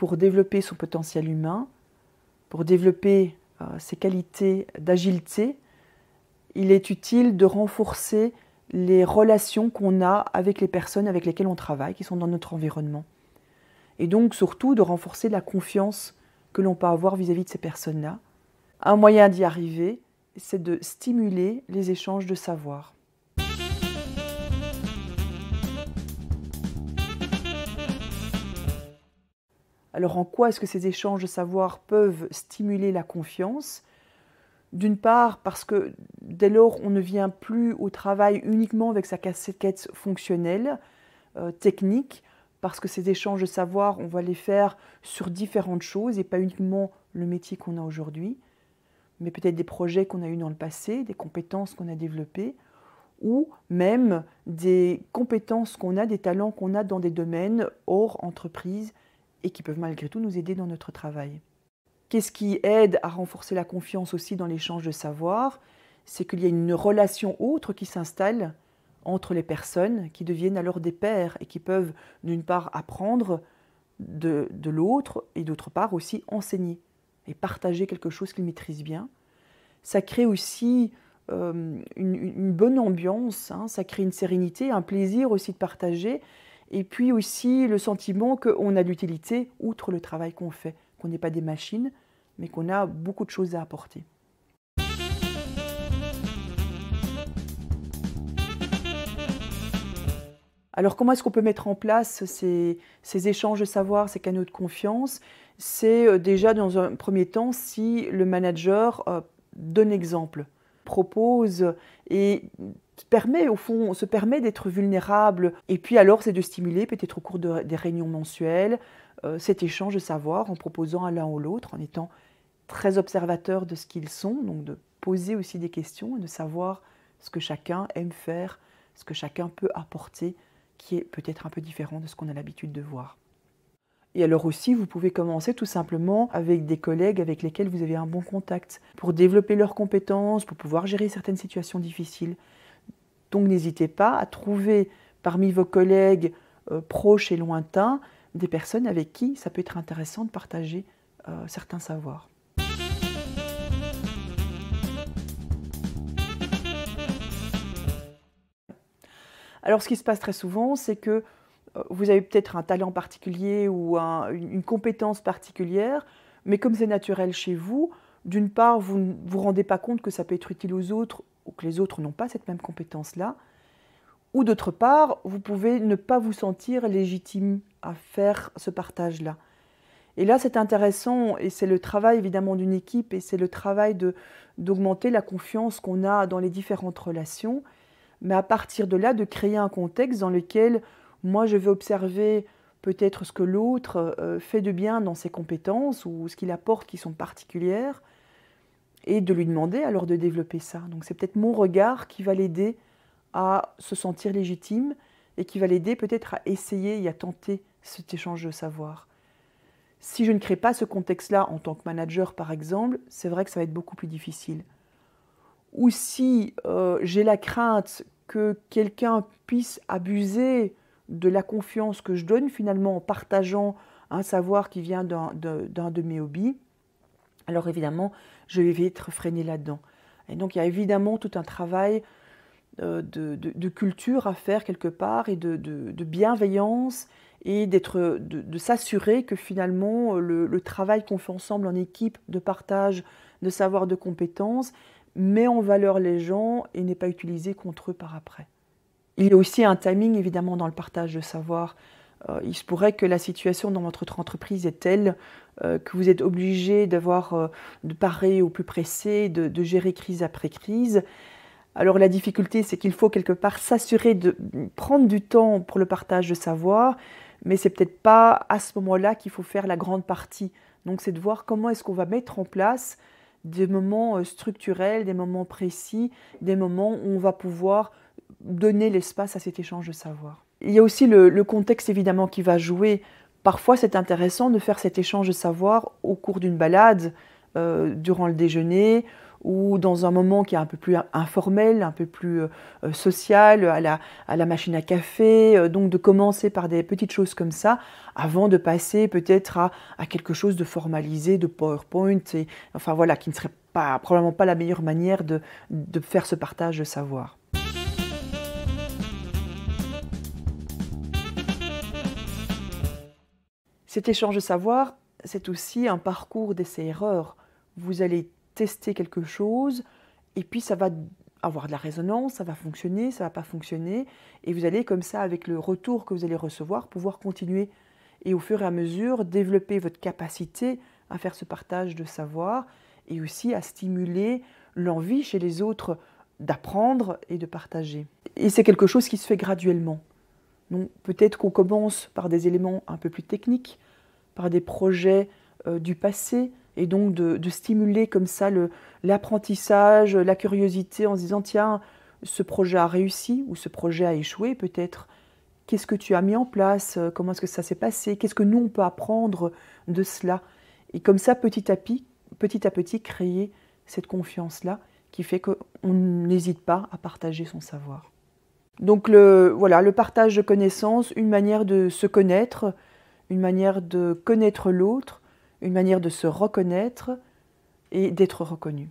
pour développer son potentiel humain, pour développer euh, ses qualités d'agilité, il est utile de renforcer les relations qu'on a avec les personnes avec lesquelles on travaille, qui sont dans notre environnement. Et donc surtout de renforcer la confiance que l'on peut avoir vis-à-vis -vis de ces personnes-là. Un moyen d'y arriver, c'est de stimuler les échanges de savoir. Alors en quoi est-ce que ces échanges de savoir peuvent stimuler la confiance D'une part parce que dès lors on ne vient plus au travail uniquement avec sa casquette fonctionnelle, euh, technique, parce que ces échanges de savoir on va les faire sur différentes choses et pas uniquement le métier qu'on a aujourd'hui, mais peut-être des projets qu'on a eus dans le passé, des compétences qu'on a développées ou même des compétences qu'on a, des talents qu'on a dans des domaines hors entreprise et qui peuvent malgré tout nous aider dans notre travail. Qu'est-ce qui aide à renforcer la confiance aussi dans l'échange de savoir C'est qu'il y a une relation autre qui s'installe entre les personnes qui deviennent alors des pairs et qui peuvent d'une part apprendre de, l'autre et d'autre part aussi enseigner et partager quelque chose qu'ils maîtrisent bien. Ça crée aussi euh, une, bonne ambiance, hein. ça crée une sérénité, un plaisir aussi de partager et puis aussi le sentiment qu'on a l'utilité outre le travail qu'on fait, qu'on n'est pas des machines, mais qu'on a beaucoup de choses à apporter. Alors comment est-ce qu'on peut mettre en place ces, ces, échanges de savoir, ces canaux de confiance C'est euh, déjà dans un premier temps si le manager euh, donne exemple, propose et permet, au fond, se permet d'être vulnérable. Et puis alors, c'est de stimuler, peut-être au cours des réunions mensuelles, euh, cet échange de savoir en proposant à l'un ou l'autre, en étant très observateur de ce qu'ils sont, donc de poser aussi des questions et de savoir ce que chacun aime faire, ce que chacun peut apporter, qui est peut-être un peu différent de ce qu'on a l'habitude de voir. Et alors aussi, vous pouvez commencer tout simplement avec des collègues avec lesquels vous avez un bon contact, pour développer leurs compétences, pour pouvoir gérer certaines situations difficiles. Donc n'hésitez pas à trouver parmi vos collègues euh, proches et lointains des personnes avec qui ça peut être intéressant de partager euh, certains savoirs. Alors ce qui se passe très souvent, c'est que euh, vous avez peut-être un talent particulier ou une, compétence particulière, mais comme c'est naturel chez vous, d'une part, vous ne vous rendez pas compte que ça peut être utile aux autres que les autres n'ont pas cette même compétence-là, ou d'autre part, vous pouvez ne pas vous sentir légitime à faire ce partage-là. Et là, c'est intéressant, et c'est le travail évidemment d'une équipe, et c'est le travail d'augmenter la confiance qu'on a dans les différentes relations, mais à partir de là, de créer un contexte dans lequel moi, je vais observer peut-être ce que l'autre euh, fait de bien dans ses compétences ou ce qu'il apporte qui sont particulières, et de lui demander alors de développer ça. Donc c'est peut-être mon regard qui va l'aider à se sentir légitime et qui va l'aider peut-être à essayer et à tenter cet échange de savoir. Si je ne crée pas ce contexte-là en tant que manager, par exemple, c'est vrai que ça va être beaucoup plus difficile. Ou si euh, j'ai la crainte que quelqu'un puisse abuser de la confiance que je donne finalement en partageant un savoir qui vient d'un de mes hobbies, alors évidemment, je vais être freiné là-dedans. Et donc il y a évidemment tout un travail euh, de, culture à faire quelque part et de, bienveillance et d'être, de, s'assurer que finalement le, travail qu'on fait ensemble en équipe, de partage, de savoir, de compétences, met en valeur les gens et n'est pas utilisé contre eux par après. Il y a aussi un timing évidemment dans le partage de savoir. Euh, il se pourrait que la situation dans votre entreprise est telle euh, que vous êtes obligé d'avoir euh, de parer au plus pressé, de, gérer crise après crise. Alors la difficulté, c'est qu'il faut quelque part s'assurer de prendre du temps pour le partage de savoir, mais c'est peut-être pas à ce moment-là qu'il faut faire la grande partie. Donc c'est de voir comment est-ce qu'on va mettre en place des moments structurels, des moments précis, des moments où on va pouvoir donner l'espace à cet échange de savoir. Il y a aussi le, contexte évidemment qui va jouer. Parfois, c'est intéressant de faire cet échange de savoir au cours d'une balade, euh, durant le déjeuner ou dans un moment qui est un peu plus informel, un peu plus euh, euh, social, à la, machine à café, donc de commencer par des petites choses comme ça, avant de passer peut-être à, quelque chose de formalisé, de PowerPoint, enfin voilà, qui ne serait probablement pas la meilleure manière de faire ce partage de savoir. Cet échange de savoir, c'est aussi un parcours dessai erreurs Vous allez tester quelque chose et puis ça va avoir de la résonance, ça va fonctionner, ça va pas fonctionner et vous allez comme ça avec le retour que vous allez recevoir pouvoir continuer et au fur et à mesure développer votre capacité à faire ce partage de savoir et aussi à stimuler l'envie chez les autres d'apprendre et de partager. Et c'est quelque chose qui se fait graduellement. Donc peut-être qu'on commence par des éléments un peu plus techniques, par des projets euh, du passé, et donc de, de stimuler comme ça l'apprentissage, la curiosité en se disant tiens, ce projet a réussi ou ce projet a échoué peut-être. Qu'est-ce que tu as mis en place Comment est-ce que ça s'est passé Qu'est-ce que nous on peut apprendre de cela Et comme ça, petit à petit, petit, à petit créer cette confiance-là qui fait qu'on n'hésite pas à partager son savoir. Donc le, voilà, le partage de connaissances, une manière de se connaître, une manière de connaître l'autre, une manière de se reconnaître et d'être reconnu.